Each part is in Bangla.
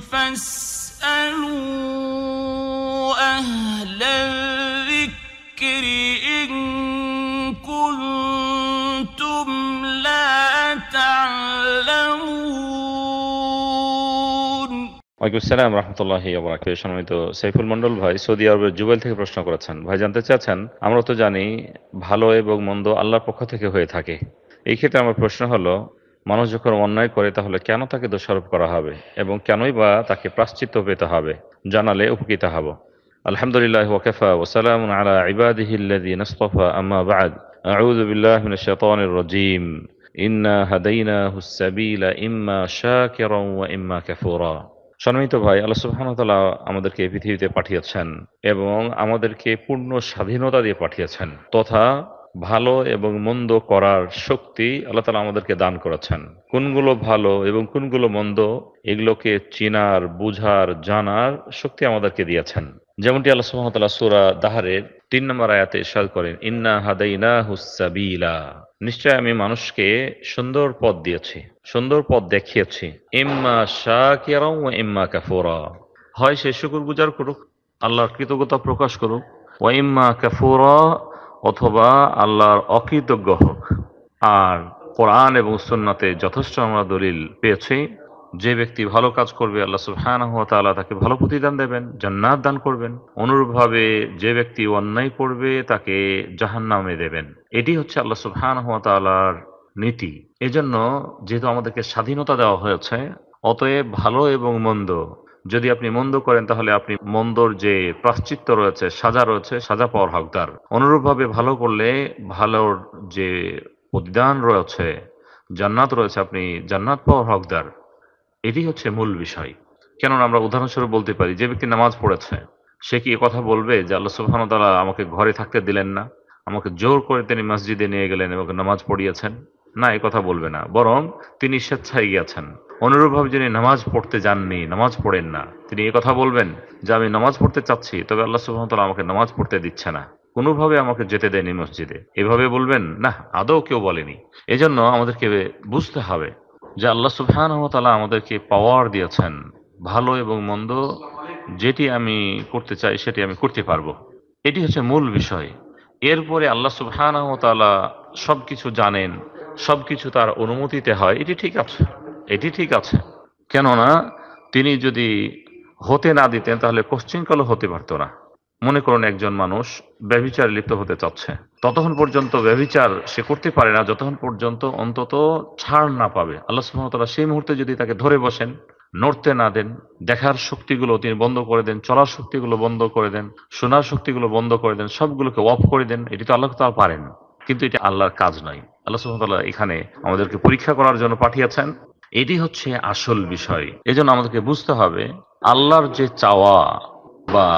সাইফুল মন্ডল ভাই সৌদি আরবের জুবেল থেকে প্রশ্ন করেছেন ভাই জানতে চাচ্ছেন আমরা তো জানি ভালো এবং মন্দ আল্লাহর পক্ষ থেকে হয়ে থাকে এই ক্ষেত্রে আমার প্রশ্ন হলো মানুষ যখন অন্যায় করে তাহলে কেন তাকে দোষারোপ করা হবে এবং কেনই বা তাকে প্রাশ্চিত্য পেতে হবে জানালে উপকৃত হব আলহামদুলিল্লাহ ওয়াকফা ওসালাম আলা ইবাদিহিল্লাযী নাসতাফা আম্মা বা'দ আউযু বিল্লাহি মিনাশ শাইতানির রাজীম ইন্না হাদাইনাহুস সাবীলা ইম্মা শাকিরান ওয়া ইম্মা কাফুরা সম্মানিত ভাই আল্লাহ সুবহানাহু আমাদেরকে পৃথিবীতে পাঠিয়েছেন এবং আমাদেরকে পূর্ণ স্বাধীনতা দিয়ে পাঠিয়েছেন তথা ভালো এবং মন্দ করার শক্তি আল্লাহ তালা আমাদেরকে দান করেছেন কোনগুলো ভালো এবং কোনগুলো মন্দ এগুলোকে চিনার বুঝার জানার শক্তি আমাদেরকে দিয়েছেন যেমনটি আল্লাহ সুহামতাল্লাহ সুরা দাহারের তিন নম্বর আয়াতে ইশাল করেন ইন্না হাদাইনা হুসাবিলা নিশ্চয় আমি মানুষকে সুন্দর পথ দিয়েছি সুন্দর পথ দেখিয়েছি ইম্মা শাহ কিয়ারাও ইম্মা কাফোরা হয় সে শুকুর গুজার করুক আল্লাহর কৃতজ্ঞতা প্রকাশ করুক ওয়াইম্মা কাফোরা অথবা আল্লাহর অকৃতজ্ঞ হোক আর কোরআন এবং সন্নাতে যথেষ্ট আমরা দলিল পেয়েছি যে ব্যক্তি ভালো কাজ করবে আল্লাহ সুবহানাহুয়া তাআলা তাকে ভালো প্রতিদান দেবেন জান্নাত দান করবেন অনুরূপভাবে যে ব্যক্তি অন্যায় করবে তাকে জাহান্নামে দেবেন এটি হচ্ছে আল্লাহ সুবহানাহুয়া তাআলার নীতি এজন্য যেহেতু আমাদেরকে স্বাধীনতা দেওয়া হয়েছে অতএব ভালো এবং মন্দ যদি আপনি মন্দ করেন তাহলে আপনি মন্দর যে প্রাশ্চিত্য রয়েছে সাজা রয়েছে সাজা পাওয়ার হকদার অনুরূপভাবে ভালো করলে ভালোর যে উদ্যান রয়েছে জান্নাত রয়েছে আপনি জান্নাত পাওয়ার হকদার এটি হচ্ছে মূল বিষয় কেননা আমরা উদাহরণস্বরূপ বলতে পারি যে ব্যক্তি নামাজ পড়েছে সে কি কথা বলবে যে আল্লাহ সুবাহানতালা আমাকে ঘরে থাকতে দিলেন না আমাকে জোর করে তিনি মসজিদে নিয়ে গেলেন এবং নামাজ পড়িয়েছেন না এ কথা বলবে না বরং তিনি স্বেচ্ছায় গিয়েছেন অনুরূপভাবে যিনি নামাজ পড়তে যাননি নামাজ পড়েন না তিনি এ কথা বলবেন যে আমি নামাজ পড়তে চাচ্ছি তবে আল্লাহ সুহামতাল্লাহ আমাকে নামাজ পড়তে দিচ্ছে না কোনোভাবে আমাকে যেতে দেয়নি মসজিদে এভাবে বলবেন না আদৌ কেউ বলেনি এজন্য আমাদেরকে বুঝতে হবে যে আল্লাহ তালা আমাদেরকে পাওয়ার দিয়েছেন ভালো এবং মন্দ যেটি আমি করতে চাই সেটি আমি করতে পারবো এটি হচ্ছে মূল বিষয় এরপরে আল্লাহ সুবহানতালা সব কিছু জানেন সব কিছু তার অনুমতিতে হয় এটি ঠিক আছে এটি ঠিক আছে কেননা তিনি যদি হতে না দিতেন তাহলে পশ্চিমকালও হতে পারত না মনে করুন একজন মানুষ ব্যবিচার লিপ্ত হতে চাচ্ছে ততক্ষণ পর্যন্ত ব্যবিচার সে করতে পারে না যতক্ষণ পর্যন্ত অন্তত ছাড় না পাবে আল্লাহ সুহামতাল্লাহ সেই মুহূর্তে যদি তাকে ধরে বসেন নড়তে না দেন দেখার শক্তিগুলো তিনি বন্ধ করে দেন চলার শক্তিগুলো বন্ধ করে দেন শোনার শক্তিগুলো বন্ধ করে দেন সবগুলোকে অফ করে দেন এটি তো আল্লাহ তারা পারেন কিন্তু এটা আল্লাহর কাজ নয় আল্লাহ সুহামতাল্লাহ এখানে আমাদেরকে পরীক্ষা করার জন্য পাঠিয়েছেন এটি হচ্ছে আসল বিষয় এজন্য আমাদেরকে বুঝতে হবে আল্লাহর যে চাওয়া বা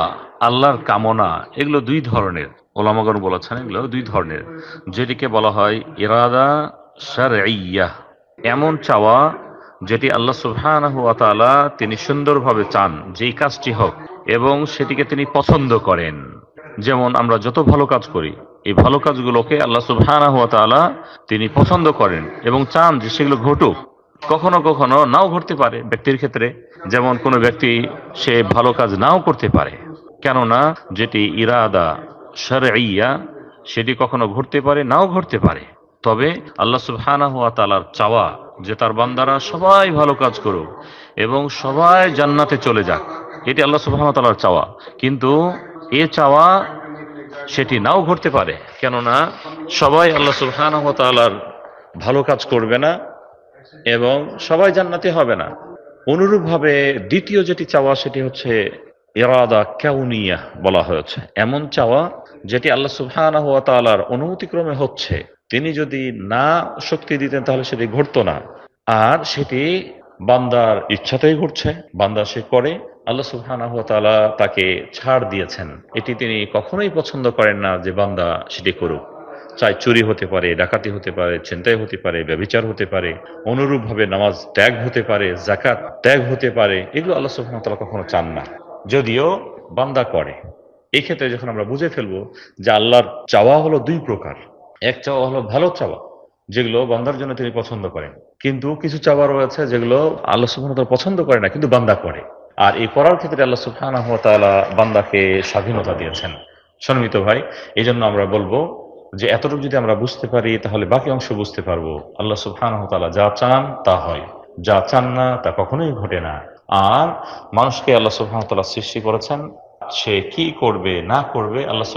আল্লাহর কামনা এগুলো দুই ধরনের ওলামাগন বলেছেন এগুলো দুই ধরনের যেটিকে বলা হয় ইরাদা সারাইয়া এমন চাওয়া যেটি আল্লাহ সুবহানাহু তিনি সুন্দরভাবে চান যেই কাজটি হোক এবং সেটিকে তিনি পছন্দ করেন যেমন আমরা যত ভালো কাজ করি এই ভালো কাজগুলোকে আল্লাহ সুবহানা হুয়া তালা তিনি পছন্দ করেন এবং চান যে সেগুলো ঘটুক কখনো কখনো নাও ঘটতে পারে ব্যক্তির ক্ষেত্রে যেমন কোনো ব্যক্তি সে ভালো কাজ নাও করতে পারে কেননা যেটি ইরাদা সারইয়া সেটি কখনো ঘটতে পারে নাও ঘটতে পারে তবে আল্লাহ সুবহানা হুয়া তালার চাওয়া যে তার বান্দারা সবাই ভালো কাজ করুক এবং সবাই জান্নাতে চলে যাক এটি আল্লাহ সুবহান তালার চাওয়া কিন্তু এ চাওয়া সেটি নাও ঘটতে পারে কেননা সবাই আল্লাহ সুবহান তালার ভালো কাজ করবে না এবং সবাই জান্নাতি হবে না অনুরূপভাবে দ্বিতীয় যেটি চাওয়া সেটি হচ্ছে এরাদা কেউনিয়া বলা হয়েছে এমন চাওয়া যেটি আল্লাহ সুবহান তালার অনুমতিক্রমে হচ্ছে তিনি যদি না শক্তি দিতেন তাহলে সেটি ঘটতো না আর সেটি বান্দার ইচ্ছাতেই ঘটছে বান্দা সে করে আল্লাহ সুবহানাহ তাআলা তাকে ছাড় দিয়েছেন এটি তিনি কখনোই পছন্দ করেন না যে বান্দা সেটি করুক চাই চুরি হতে পারে ডাকাতি হতে পারে ছিনতাই হতে পারে ব্যবচার হতে পারে অনুরূপভাবে নামাজ ত্যাগ হতে পারে জাকাত ত্যাগ হতে পারে এগুলো আল্লাহ সুবহানাহু কখনো চান না যদিও বান্দা করে এই ক্ষেত্রে যখন আমরা বুঝে ফেলবো যে আল্লাহর চাওয়া হলো দুই প্রকার এক চাওয়া হলো ভালো চাওয়া যেগুলো বান্দার জন্য তিনি পছন্দ করেন কিন্তু কিছু চাওয়া রয়েছে যেগুলো আল্লাহ সুবহানাহু পছন্দ করে না কিন্তু বান্দা করে আর এই পড়ার ক্ষেত্রে আল্লাহ সুফানাহ তালা বান্দাকে স্বাধীনতা দিয়েছেন সন্মিত ভাই এই জন্য আমরা বলবো যে এতটুকু যদি আমরা বুঝতে পারি তাহলে বাকি অংশ বুঝতে পারবো আল্লাহ সুফানাহ তালা যা চান তা হয় যা চান না তা কখনোই ঘটে না আর মানুষকে আল্লাহ সুফানতাল্লাহ সৃষ্টি করেছেন সে কি করবে না করবে আল্লাহ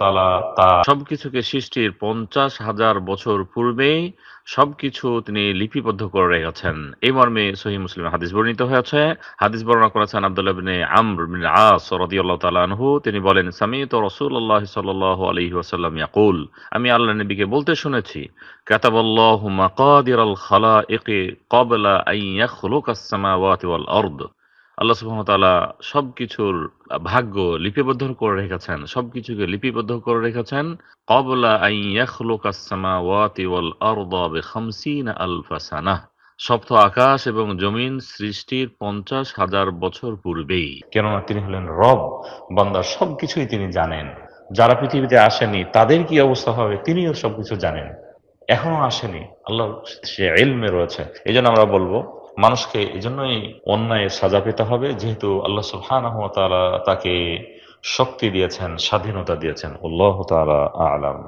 তালা তা সবকিছুকে সৃষ্টির পঞ্চাশ হাজার বছর পূর্বেই সবকিছু তিনি লিপিবদ্ধ করে রেখেছেন এই মর্মে সহি মুসলিম হাদিস বর্ণিত হয়েছে হাদিস বর্ণনা করেছেন আব্দুল্লাহ তিনি বলেন সামি তো সাল আলহি ইয়াকুল আমি আল্লাহ নবীকে বলতে শুনেছি কাতাবল্লাহ মাকাদির আল খালা একে কবলা আই আল্লাহ সুহামতাল্লাহ সব কিছুর ভাগ্য লিপিবদ্ধ করে রেখেছেন সব কিছুকে লিপিবদ্ধ করে রেখেছেন কবলা আলফাসানা সপ্ত আকাশ এবং জমিন সৃষ্টির পঞ্চাশ হাজার বছর পূর্বেই কেননা তিনি হলেন রব বন্দার সবকিছুই তিনি জানেন যারা পৃথিবীতে আসেনি তাদের কি অবস্থা হবে তিনিও সব কিছু জানেন এখনো আসেনি আল্লাহ সে এলমে রয়েছে এই জন্য আমরা বলবো মানুষকে এজন্যই অন্যায় সাজা পেতে হবে যেহেতু আল্লাহ সুলহান তাকে শক্তি দিয়েছেন স্বাধীনতা দিয়েছেন উল্লাহ তালা আলাম